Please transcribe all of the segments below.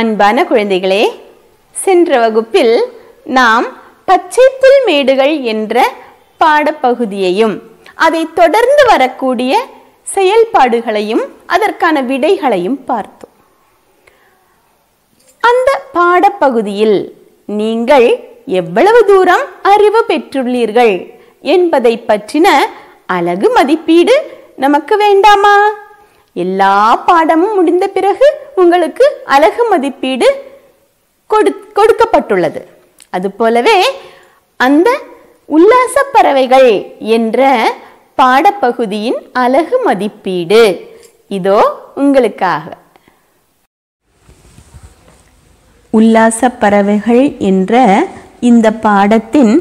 அன்பான குழந்தைகளே சென்ற வகுப்பில் நாம் பச்சை புல் மேடுகள் என்ற பாடப்பகுதியையும் அதை தொடர்ந்து வரக்கூடிய செயல்பாடுகளையும் அதற்கான விடைகளையும் பார்த்தோம் அந்த பாடப்பகுதியில் நீங்கள் எவ்வளவு தூரம் அறிவு பெற்றுள்ளீர்கள் என்பதை பற்றின அழகு மதிப்பீடு நமக்கு வேண்டாமா எல்லா பாடமும் முடிந்த பிறகு உங்களுக்கு அழகு மதிப்பீடு கொடு கொடுக்கப்பட்டுள்ளது அதுபோலவே அந்த உல்லாச பறவைகள் என்ற பாடப்பகுதியின் அழகு மதிப்பீடு இதோ உங்களுக்காக உல்லாச பறவைகள் என்ற இந்த பாடத்தின்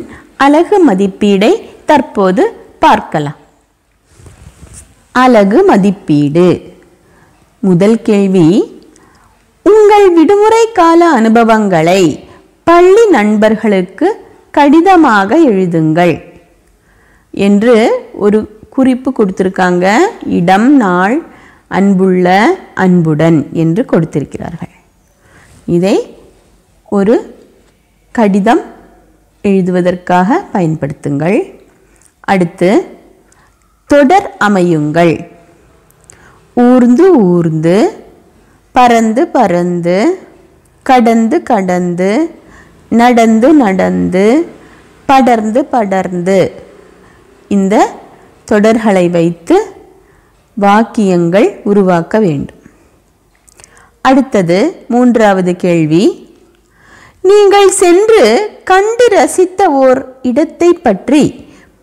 அழகு மதிப்பீடை தற்போது பார்க்கலாம் அலகு மதிப்பீடு முதல் கேள்வி உங்கள் விடுமுறை கால அனுபவங்களை பள்ளி நண்பர்களுக்கு கடிதமாக எழுதுங்கள் என்று ஒரு குறிப்பு கொடுத்திருக்காங்க இடம் நாள் அன்புள்ள அன்புடன் என்று கொடுத்திருக்கிறார்கள் இதை ஒரு கடிதம் எழுதுவதற்காக பயன்படுத்துங்கள் அடுத்து தொடர் அமையுங்கள் ஊர்ந்து ஊர்ந்து பறந்து பறந்து கடந்து கடந்து நடந்து நடந்து படர்ந்து படர்ந்து இந்த தொடர்களை வைத்து வாக்கியங்கள் உருவாக்க வேண்டும் அடுத்தது மூன்றாவது கேள்வி நீங்கள் சென்று கண்டு ரசித்த ஓர் இடத்தை பற்றி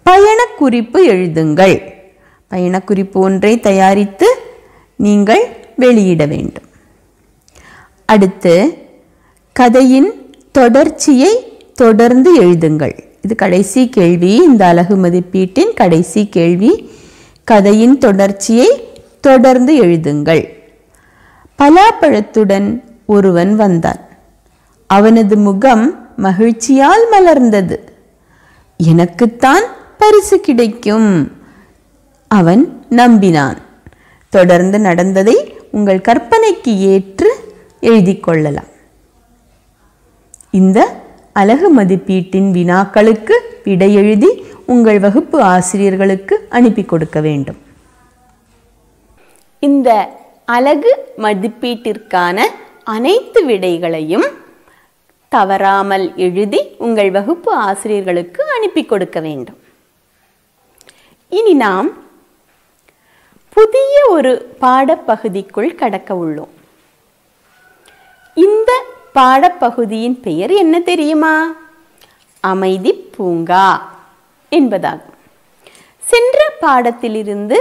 பயணக் குறிப்பு எழுதுங்கள் பயணக்குறிப்பு ஒன்றை தயாரித்து நீங்கள் வெளியிட வேண்டும் அடுத்து கதையின் தொடர்ச்சியை தொடர்ந்து எழுதுங்கள் இது கடைசி கேள்வி இந்த அழகு மதிப்பீட்டின் கடைசி கேள்வி கதையின் தொடர்ச்சியை தொடர்ந்து எழுதுங்கள் பலாப்பழத்துடன் ஒருவன் வந்தான் அவனது முகம் மகிழ்ச்சியால் மலர்ந்தது எனக்குத்தான் பரிசு கிடைக்கும் அவன் நம்பினான் தொடர்ந்து நடந்ததை உங்கள் கற்பனைக்கு ஏற்று எழுதி கொள்ளலாம் இந்த அழகு மதிப்பீட்டின் வினாக்களுக்கு விடை எழுதி உங்கள் வகுப்பு ஆசிரியர்களுக்கு அனுப்பி கொடுக்க வேண்டும் இந்த அழகு மதிப்பீட்டிற்கான அனைத்து விடைகளையும் தவறாமல் எழுதி உங்கள் வகுப்பு ஆசிரியர்களுக்கு அனுப்பி கொடுக்க வேண்டும் இனி நாம் புதிய ஒரு பாடப்பகுதிக்குள் கடக்க உள்ளோம் இந்த பாடப்பகுதியின் பெயர் என்ன தெரியுமா அமைதி பூங்கா என்பதாகும் சென்ற பாடத்திலிருந்து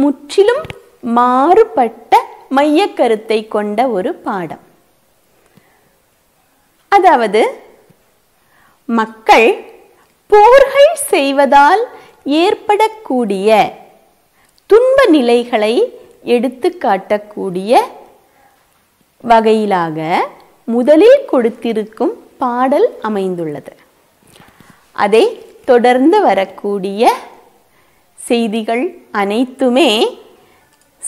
முற்றிலும் மாறுபட்ட மைய கருத்தை கொண்ட ஒரு பாடம் அதாவது மக்கள் போர்கள் செய்வதால் ஏற்படக்கூடிய துன்ப நிலைகளை எடுத்து காட்டக்கூடிய வகையிலாக முதலில் கொடுத்திருக்கும் பாடல் அமைந்துள்ளது அதை தொடர்ந்து வரக்கூடிய செய்திகள் அனைத்துமே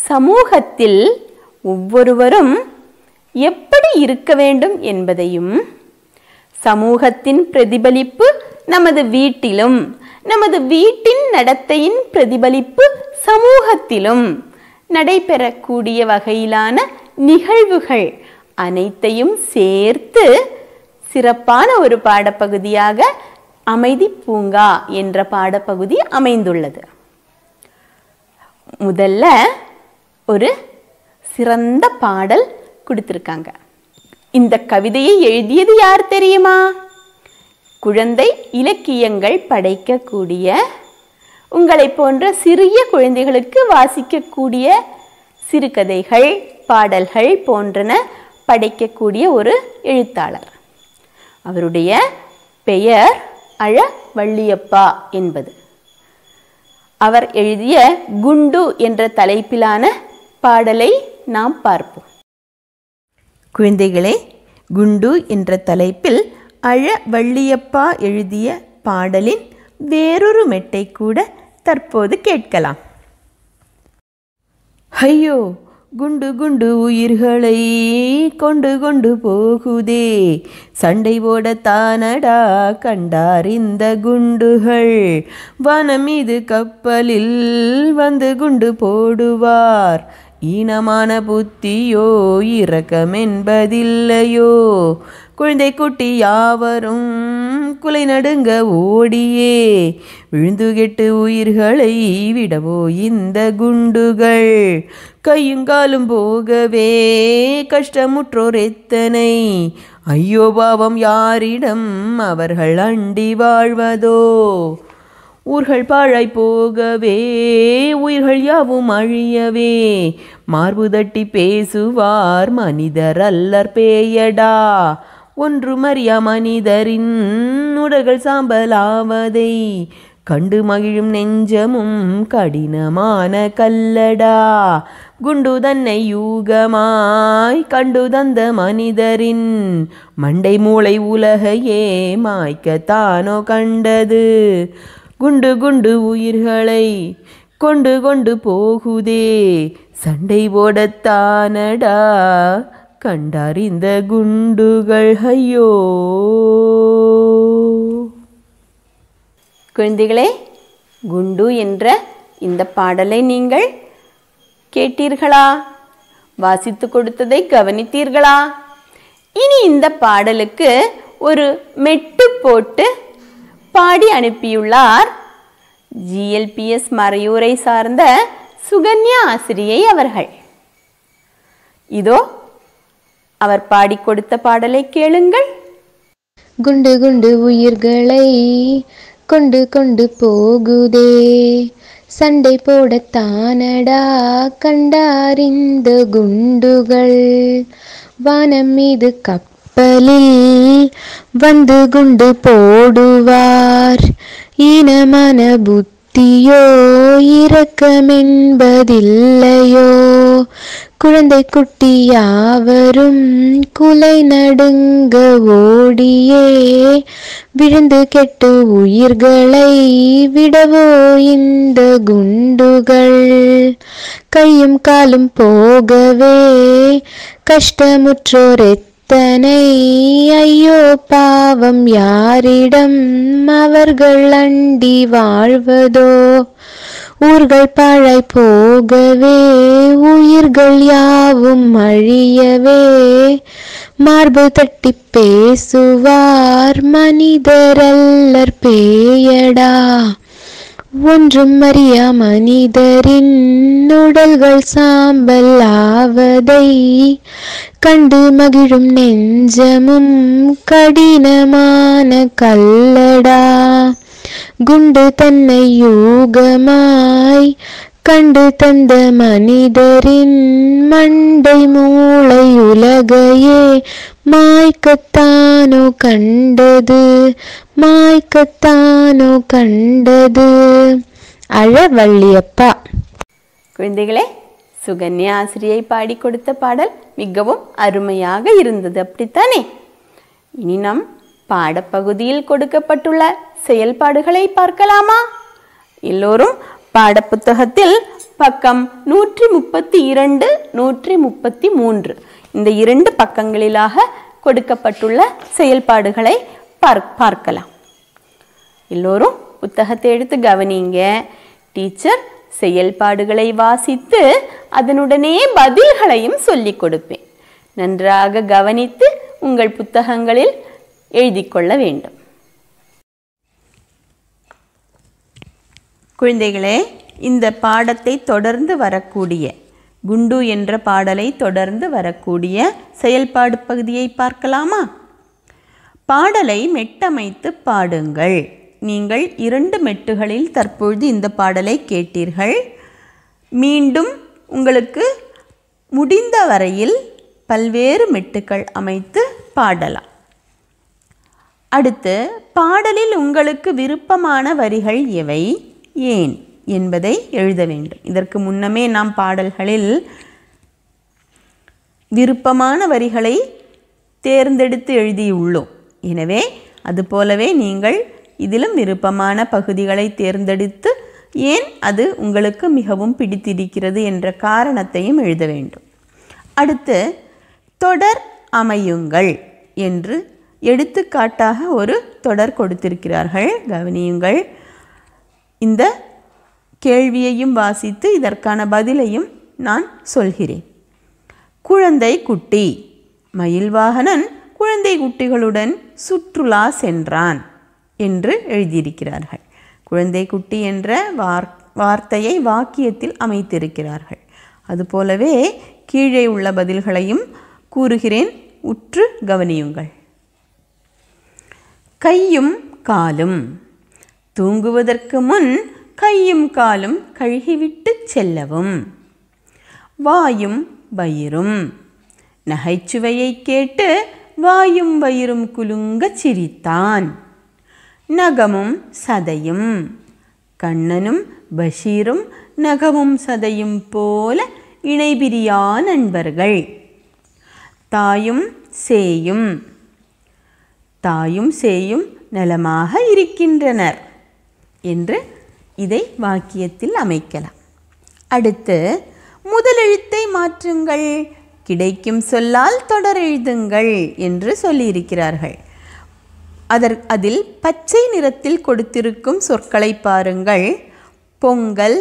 சமூகத்தில் ஒவ்வொருவரும் எப்படி இருக்க வேண்டும் என்பதையும் சமூகத்தின் பிரதிபலிப்பு நமது வீட்டிலும் நமது வீட்டின் நடத்தையின் பிரதிபலிப்பு சமூகத்திலும் நடைபெறக்கூடிய வகையிலான நிகழ்வுகள் அனைத்தையும் சேர்த்து சிறப்பான ஒரு பாடப்பகுதியாக அமைதி பூங்கா என்ற பாடப்பகுதி அமைந்துள்ளது முதல்ல ஒரு சிறந்த பாடல் கொடுத்துருக்காங்க இந்த கவிதையை எழுதியது யார் தெரியுமா குழந்தை இலக்கியங்கள் படைக்கக்கூடிய உங்களை போன்ற சிறிய குழந்தைகளுக்கு வாசிக்கக்கூடிய சிறுகதைகள் பாடல்கள் போன்றன படைக்கக்கூடிய ஒரு எழுத்தாளர் அவருடைய பெயர் அழ வள்ளியப்பா என்பது அவர் எழுதிய குண்டு என்ற தலைப்பிலான பாடலை நாம் பார்ப்போம் குழந்தைகளே குண்டு என்ற தலைப்பில் அழ வள்ளியப்பா எழுதிய பாடலின் வேறொரு மெட்டை கூட தற்போது கேட்கலாம் ஐயோ குண்டு குண்டு உயிர்களை கொண்டு கொண்டு போகுதே சண்டை தானடா கண்டார் இந்த குண்டுகள் வனம் இது கப்பலில் வந்து குண்டு போடுவார் ஈனமான புத்தியோ என்பதில்லையோ குழந்தை குட்டி யாவரும் குலை நடுங்க ஓடியே விழுந்துகெட்டு உயிர்களை விடவோ இந்த குண்டுகள் கையுங்காலும் போகவே கஷ்டமுற்றோர் எத்தனை ஐயோ பாவம் யாரிடம் அவர்கள் அண்டி வாழ்வதோ ஊர்கள் பாழாய் போகவே உயிர்கள் யாவும் அழியவே மார்பு தட்டி பேசுவார் மனிதர் அல்லர் பேயடா ஒன்றுமறியா மனிதரின் உடல்கள் சாம்பலாவதை கண்டு மகிழும் நெஞ்சமும் கடினமான கல்லடா குண்டு தன்னை யூகமாய் கண்டு தந்த மனிதரின் மண்டை மூளை உலகையே மாய்க்கத்தானோ கண்டது குண்டு குண்டு உயிர்களை கொண்டு கொண்டு போகுதே சண்டை போடத்தானடா கண்டறிந்த குண்டுகள் ஐயோ குழந்தைகளே குண்டு என்ற இந்த பாடலை நீங்கள் கேட்டீர்களா வாசித்து கொடுத்ததை கவனித்தீர்களா இனி இந்த பாடலுக்கு ஒரு மெட்டு போட்டு பாடி அனுப்பியுள்ளார் ஜிஎல்பிஎஸ் மறையூரை சார்ந்த சுகன்யா ஆசிரியை அவர்கள் இதோ அவர் பாடி கொடுத்த பாடலை கேளுங்கள் குண்டு குண்டு உயிர்களை கொண்டு கொண்டு போகுதே சண்டை போட தானடா கண்டாரிந்த குண்டுகள் வானம் மீது கப்பலில் வந்து குண்டு போடுவார் இனமான புத்தியோ இரக்கமென்பதில்லையோ குழந்தை குட்டி யாவரும் குலை நடுங்க ஓடியே விழுந்து கெட்டு உயிர்களை விடவோ இந்த குண்டுகள் கையும் காலும் போகவே கஷ்டமுற்றோர் எத்தனை ஐயோ பாவம் யாரிடம் அவர்கள் அண்டி வாழ்வதோ ஊர்கள் பழை போகவே உயிர்கள் யாவும் அழியவே மார்பு தட்டி பேசுவார் மனிதரல்லர் பேயடா ஒன்றும் அறியா மனிதரின் உடல்கள் சாம்பல் ஆவதை கண்டு மகிழும் நெஞ்சமும் கடினமான கல்லடா குண்டு தன்னை யூகமாய் கண்டு தந்த மனிதரின் மண்டை மூளை உலகையே மாய்க்கத்தானோ கண்டது மாய்க்கத்தானோ கண்டது அழவள்ளியப்பா குழந்தைகளே சுகன்யா ஆசிரியை பாடி கொடுத்த பாடல் மிகவும் அருமையாக இருந்தது அப்படித்தானே இனி நாம் பாடப்பகுதியில் கொடுக்கப்பட்டுள்ள செயல்பாடுகளை பார்க்கலாமா எல்லோரும் பாடப்புத்தகத்தில் பக்கம் நூற்றி முப்பத்தி இரண்டு நூற்றி முப்பத்தி மூன்று இந்த இரண்டு பக்கங்களிலாக கொடுக்கப்பட்டுள்ள செயல்பாடுகளை பார்க்கலாம் எல்லோரும் புத்தகத்தை எடுத்து கவனிங்க டீச்சர் செயல்பாடுகளை வாசித்து அதனுடனே பதில்களையும் சொல்லிக் கொடுப்பேன் நன்றாக கவனித்து உங்கள் புத்தகங்களில் எழுதி கொள்ள வேண்டும் குழந்தைகளே இந்த பாடத்தை தொடர்ந்து வரக்கூடிய குண்டு என்ற பாடலை தொடர்ந்து வரக்கூடிய செயல்பாடு பகுதியை பார்க்கலாமா பாடலை மெட்டமைத்து பாடுங்கள் நீங்கள் இரண்டு மெட்டுகளில் தற்பொழுது இந்த பாடலை கேட்டீர்கள் மீண்டும் உங்களுக்கு முடிந்த வரையில் பல்வேறு மெட்டுக்கள் அமைத்து பாடலாம் அடுத்து பாடலில் உங்களுக்கு விருப்பமான வரிகள் எவை ஏன் என்பதை எழுத வேண்டும் இதற்கு முன்னமே நாம் பாடல்களில் விருப்பமான வரிகளை தேர்ந்தெடுத்து எழுதியுள்ளோம் எனவே அதுபோலவே நீங்கள் இதிலும் விருப்பமான பகுதிகளை தேர்ந்தெடுத்து ஏன் அது உங்களுக்கு மிகவும் பிடித்திருக்கிறது என்ற காரணத்தையும் எழுத வேண்டும் அடுத்து தொடர் அமையுங்கள் என்று எடுத்துக்காட்டாக ஒரு தொடர் கொடுத்திருக்கிறார்கள் கவனியுங்கள் இந்த கேள்வியையும் வாசித்து இதற்கான பதிலையும் நான் சொல்கிறேன் குழந்தை குட்டி வாகனன் குழந்தை குட்டிகளுடன் சுற்றுலா சென்றான் என்று எழுதியிருக்கிறார்கள் குழந்தை குட்டி என்ற வார் வார்த்தையை வாக்கியத்தில் அமைத்திருக்கிறார்கள் அதுபோலவே கீழே உள்ள பதில்களையும் கூறுகிறேன் உற்று கவனியுங்கள் கையும் காலும் தூங்குவதற்கு முன் கையும் காலும் கழுகிவிட்டு செல்லவும் வாயும் வயிறும் நகைச்சுவையை கேட்டு வாயும் வயிறும் குலுங்க சிரித்தான் நகமும் சதையும் கண்ணனும் பஷீரும் நகமும் சதையும் போல இணைபிரியா நண்பர்கள் தாயும் சேயும் தாயும் சேயும் நலமாக இருக்கின்றனர் என்று இதை வாக்கியத்தில் அமைக்கலாம் அடுத்து முதலெழுத்தை மாற்றுங்கள் கிடைக்கும் சொல்லால் தொடர் எழுதுங்கள் என்று சொல்லியிருக்கிறார்கள் அதற் அதில் பச்சை நிறத்தில் கொடுத்திருக்கும் சொற்களை பாருங்கள் பொங்கல்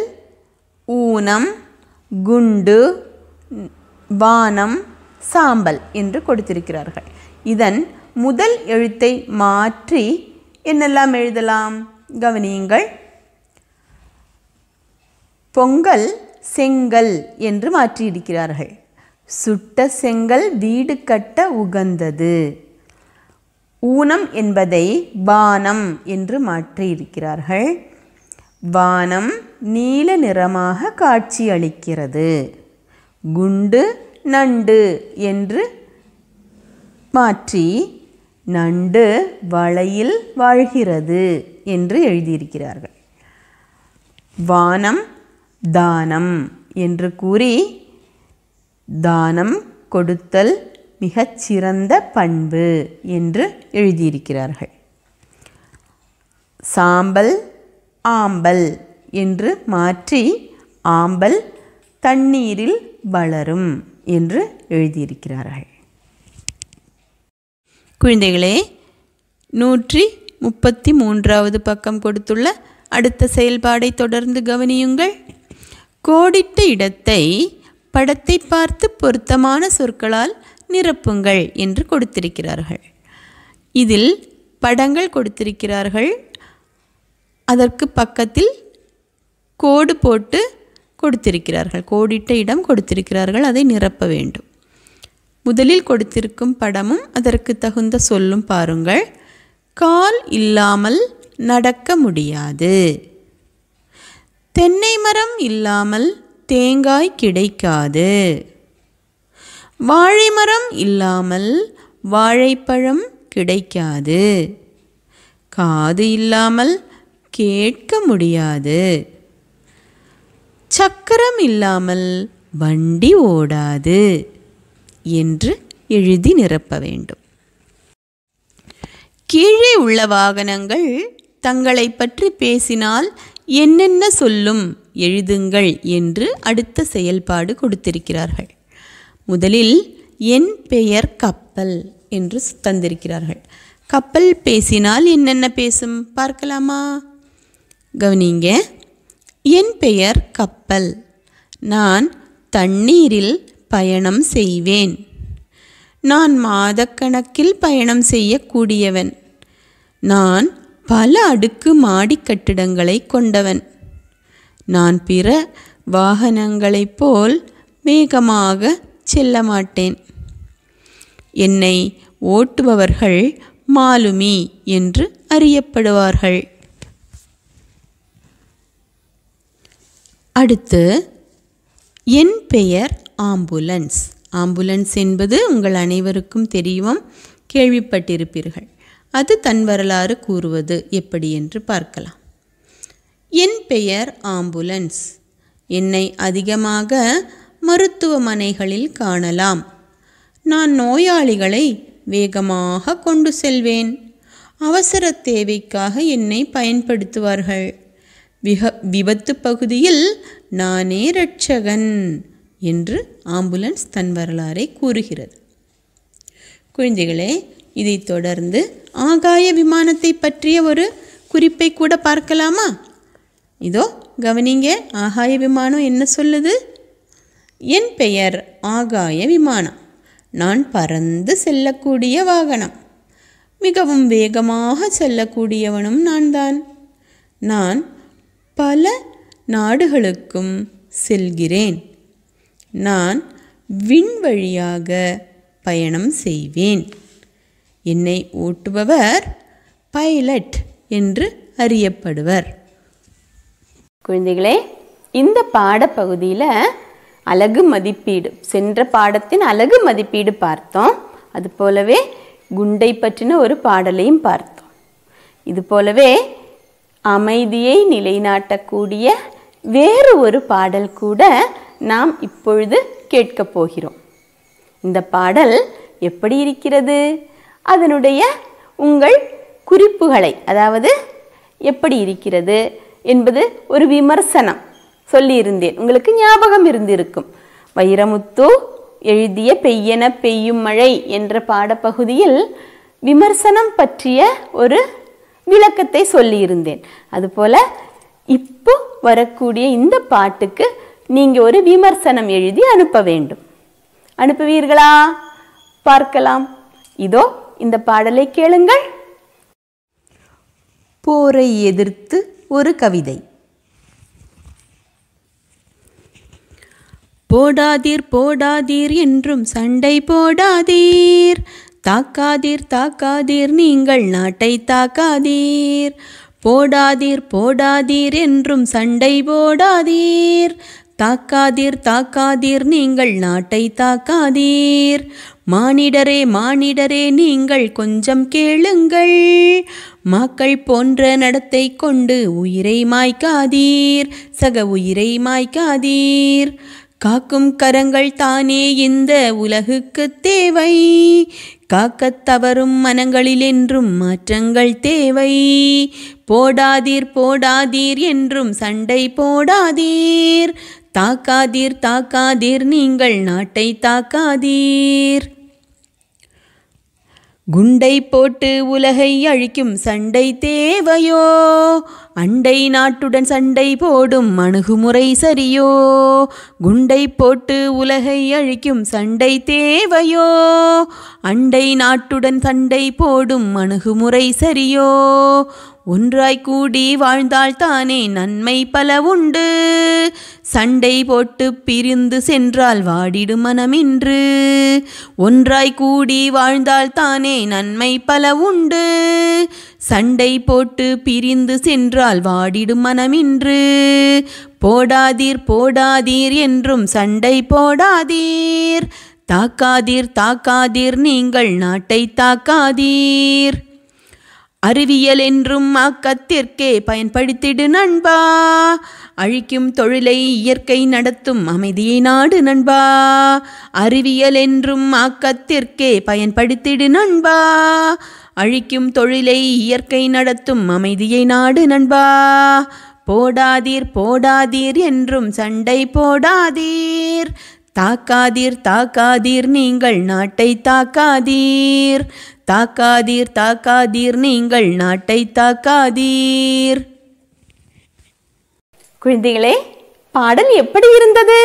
ஊனம் குண்டு வானம் சாம்பல் என்று கொடுத்திருக்கிறார்கள் இதன் முதல் எழுத்தை மாற்றி என்னெல்லாம் எழுதலாம் கவனியுங்கள் பொங்கல் செங்கல் என்று மாற்றியிருக்கிறார்கள் சுட்ட செங்கல் வீடு கட்ட உகந்தது ஊனம் என்பதை பானம் என்று மாற்றியிருக்கிறார்கள் வானம் நீல நிறமாக காட்சி அளிக்கிறது குண்டு நண்டு என்று மாற்றி நண்டு வளையில் வாழ்கிறது என்று எழுதியிருக்கிறார்கள் வானம் தானம் என்று கூறி தானம் கொடுத்தல் மிகச்சிறந்த பண்பு என்று எழுதியிருக்கிறார்கள் சாம்பல் ஆம்பல் என்று மாற்றி ஆம்பல் தண்ணீரில் வளரும் என்று எழுதியிருக்கிறார்கள் குழந்தைகளே நூற்றி முப்பத்தி மூன்றாவது பக்கம் கொடுத்துள்ள அடுத்த செயல்பாடை தொடர்ந்து கவனியுங்கள் கோடிட்ட இடத்தை படத்தை பார்த்து பொருத்தமான சொற்களால் நிரப்புங்கள் என்று கொடுத்திருக்கிறார்கள் இதில் படங்கள் கொடுத்திருக்கிறார்கள் அதற்கு பக்கத்தில் கோடு போட்டு கொடுத்திருக்கிறார்கள் கோடிட்ட இடம் கொடுத்திருக்கிறார்கள் அதை நிரப்ப வேண்டும் முதலில் கொடுத்திருக்கும் படமும் அதற்கு தகுந்த சொல்லும் பாருங்கள் கால் இல்லாமல் நடக்க முடியாது தென்னை மரம் இல்லாமல் தேங்காய் கிடைக்காது வாழை மரம் இல்லாமல் வாழைப்பழம் கிடைக்காது காது இல்லாமல் கேட்க முடியாது சக்கரம் இல்லாமல் வண்டி ஓடாது என்று எழுதி நிரப்ப வேண்டும் கீழே உள்ள வாகனங்கள் தங்களை பற்றி பேசினால் என்னென்ன சொல்லும் எழுதுங்கள் என்று அடுத்த செயல்பாடு கொடுத்திருக்கிறார்கள் முதலில் என் பெயர் கப்பல் என்று தந்திருக்கிறார்கள் கப்பல் பேசினால் என்னென்ன பேசும் பார்க்கலாமா கவனிங்க என் பெயர் கப்பல் நான் தண்ணீரில் பயணம் செய்வேன் நான் மாதக்கணக்கில் பயணம் செய்யக்கூடியவன் நான் பல அடுக்கு மாடி கட்டிடங்களை கொண்டவன் நான் பிற வாகனங்களைப் போல் வேகமாக செல்ல மாட்டேன் என்னை ஓட்டுபவர்கள் மாலுமி என்று அறியப்படுவார்கள் அடுத்து என் பெயர் ஆம்புலன்ஸ் ஆம்புலன்ஸ் என்பது உங்கள் அனைவருக்கும் தெரியும் கேள்விப்பட்டிருப்பீர்கள் அது தன் வரலாறு கூறுவது எப்படி என்று பார்க்கலாம் என் பெயர் ஆம்புலன்ஸ் என்னை அதிகமாக மருத்துவமனைகளில் காணலாம் நான் நோயாளிகளை வேகமாக கொண்டு செல்வேன் அவசர தேவைக்காக என்னை பயன்படுத்துவார்கள் விக விபத்து பகுதியில் நானே ரட்சகன் என்று ஆம்புலன்ஸ் தன் வரலாறை கூறுகிறது குழந்தைகளே இதைத் தொடர்ந்து ஆகாய விமானத்தை பற்றிய ஒரு குறிப்பை கூட பார்க்கலாமா இதோ கவனிங்க ஆகாய விமானம் என்ன சொல்லுது என் பெயர் ஆகாய விமானம் நான் பறந்து செல்லக்கூடிய வாகனம் மிகவும் வேகமாக செல்லக்கூடியவனும் நான் தான் நான் பல நாடுகளுக்கும் செல்கிறேன் நான் விண் வழியாக பயணம் செய்வேன் என்னை ஓட்டுபவர் பைலட் என்று அறியப்படுவர் குழந்தைகளே இந்த பாடப்பகுதியில் அழகு மதிப்பீடு சென்ற பாடத்தின் அழகு மதிப்பீடு பார்த்தோம் அது போலவே குண்டை பற்றின ஒரு பாடலையும் பார்த்தோம் இது போலவே அமைதியை நிலைநாட்டக்கூடிய வேறு ஒரு பாடல் கூட நாம் இப்பொழுது கேட்கப் போகிறோம் இந்த பாடல் எப்படி இருக்கிறது அதனுடைய உங்கள் குறிப்புகளை அதாவது எப்படி இருக்கிறது என்பது ஒரு விமர்சனம் சொல்லியிருந்தேன் உங்களுக்கு ஞாபகம் இருந்திருக்கும் வைரமுத்து எழுதிய பெய்யன பெய்யும் மழை என்ற பாடப்பகுதியில் விமர்சனம் பற்றிய ஒரு விளக்கத்தை சொல்லியிருந்தேன் அதுபோல இப்போ வரக்கூடிய இந்த பாட்டுக்கு நீங்கள் ஒரு விமர்சனம் எழுதி அனுப்ப வேண்டும் அனுப்புவீர்களா பார்க்கலாம் இதோ இந்த பாடலை கேளுங்கள் போரை எதிர்த்து ஒரு கவிதை போடாதீர் போடாதீர் என்றும் சண்டை போடாதீர் தாக்காதீர் தாக்காதீர் நீங்கள் நாட்டை தாக்காதீர் போடாதீர் போடாதீர் என்றும் சண்டை போடாதீர் தாக்காதீர் தாக்காதீர் நீங்கள் நாட்டை தாக்காதீர் மானிடரே மானிடரே நீங்கள் கொஞ்சம் கேளுங்கள் மாக்கள் போன்ற நடத்தை கொண்டு உயிரை மாய்க்காதீர் சக உயிரை மாய்க்காதீர் காக்கும் கரங்கள் தானே இந்த உலகுக்கு தேவை காக்கத் தவறும் மனங்களில் என்றும் மாற்றங்கள் தேவை போடாதீர் போடாதீர் என்றும் சண்டை போடாதீர் தாக்காதீர் தாக்காதீர் நீங்கள் நாட்டை தாக்காதீர் குண்டை போட்டு உலகை அழிக்கும் சண்டை தேவையோ அண்டை நாட்டுடன் சண்டை போடும் அணுகுமுறை சரியோ குண்டை போட்டு உலகை அழிக்கும் சண்டை தேவையோ அண்டை நாட்டுடன் சண்டை போடும் அணுகுமுறை சரியோ ஒன்றாய் கூடி வாழ்ந்தால் தானே நன்மை பல உண்டு சண்டை போட்டு பிரிந்து சென்றால் வாடிடும் மனமின்று ஒன்றாய் கூடி வாழ்ந்தால் தானே நன்மை பல உண்டு சண்டை போட்டு பிரிந்து சென்றால் வாடிடும் மனமின்று போடாதீர் போடாதீர் என்றும் சண்டை போடாதீர் தாக்காதீர் தாக்காதீர் நீங்கள் நாட்டை தாக்காதீர் அறிவியல் என்றும் அக்கத்திற்கே பயன்படுத்திடு நண்பா அழிக்கும் தொழிலை இயற்கை நடத்தும் அமைதியை நாடு நண்பா அறிவியல் என்றும் அக்கத்திற்கே பயன்படுத்திடு நண்பா அழிக்கும் தொழிலை இயற்கை நடத்தும் அமைதியை நாடு நண்பா போடாதீர் போடாதீர் என்றும் சண்டை போடாதீர் தாக்காதீர் தாக்காதீர் நீங்கள் நாட்டை தாக்காதீர் தாக்காதீர் தாக்காதீர் நீங்கள் நாட்டை தாக்காதீர் குழந்தைகளே பாடல் எப்படி இருந்தது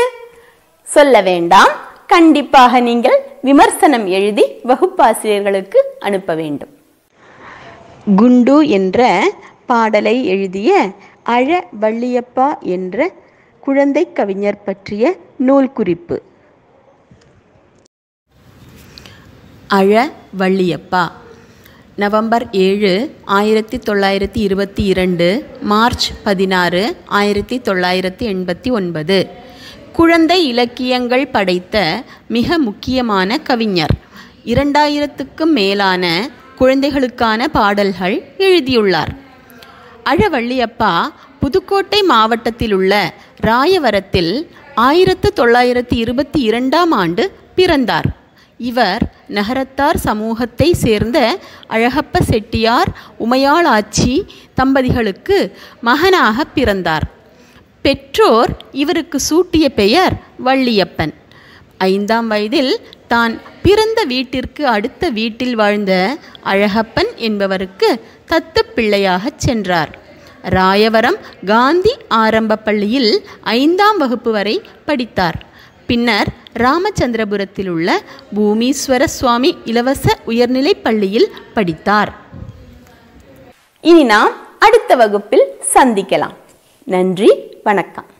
சொல்ல வேண்டாம் கண்டிப்பாக நீங்கள் விமர்சனம் எழுதி வகுப்பாசிரியர்களுக்கு அனுப்ப வேண்டும் குண்டு என்ற பாடலை எழுதிய அழ வள்ளியப்பா என்ற குழந்தை கவிஞர் பற்றிய நூல் குறிப்பு அழ வள்ளியப்பா நவம்பர் ஏழு ஆயிரத்தி தொள்ளாயிரத்தி இருபத்தி இரண்டு மார்ச் பதினாறு ஆயிரத்தி தொள்ளாயிரத்தி எண்பத்தி ஒன்பது குழந்தை இலக்கியங்கள் படைத்த மிக முக்கியமான கவிஞர் இரண்டாயிரத்துக்கும் மேலான குழந்தைகளுக்கான பாடல்கள் எழுதியுள்ளார் அழவள்ளியப்பா புதுக்கோட்டை மாவட்டத்தில் உள்ள ராயவரத்தில் ஆயிரத்து தொள்ளாயிரத்தி இருபத்தி இரண்டாம் ஆண்டு பிறந்தார் இவர் நகரத்தார் சமூகத்தை சேர்ந்த அழகப்ப செட்டியார் உமையாள் தம்பதிகளுக்கு மகனாக பிறந்தார் பெற்றோர் இவருக்கு சூட்டிய பெயர் வள்ளியப்பன் ஐந்தாம் வயதில் தான் பிறந்த வீட்டிற்கு அடுத்த வீட்டில் வாழ்ந்த அழகப்பன் என்பவருக்கு தத்து பிள்ளையாகச் சென்றார் ராயவரம் காந்தி ஆரம்ப பள்ளியில் ஐந்தாம் வகுப்பு வரை படித்தார் பின்னர் ராமச்சந்திரபுரத்தில் உள்ள பூமீஸ்வர சுவாமி இலவச உயர்நிலைப் பள்ளியில் படித்தார் இனி நாம் அடுத்த வகுப்பில் சந்திக்கலாம் நன்றி வணக்கம்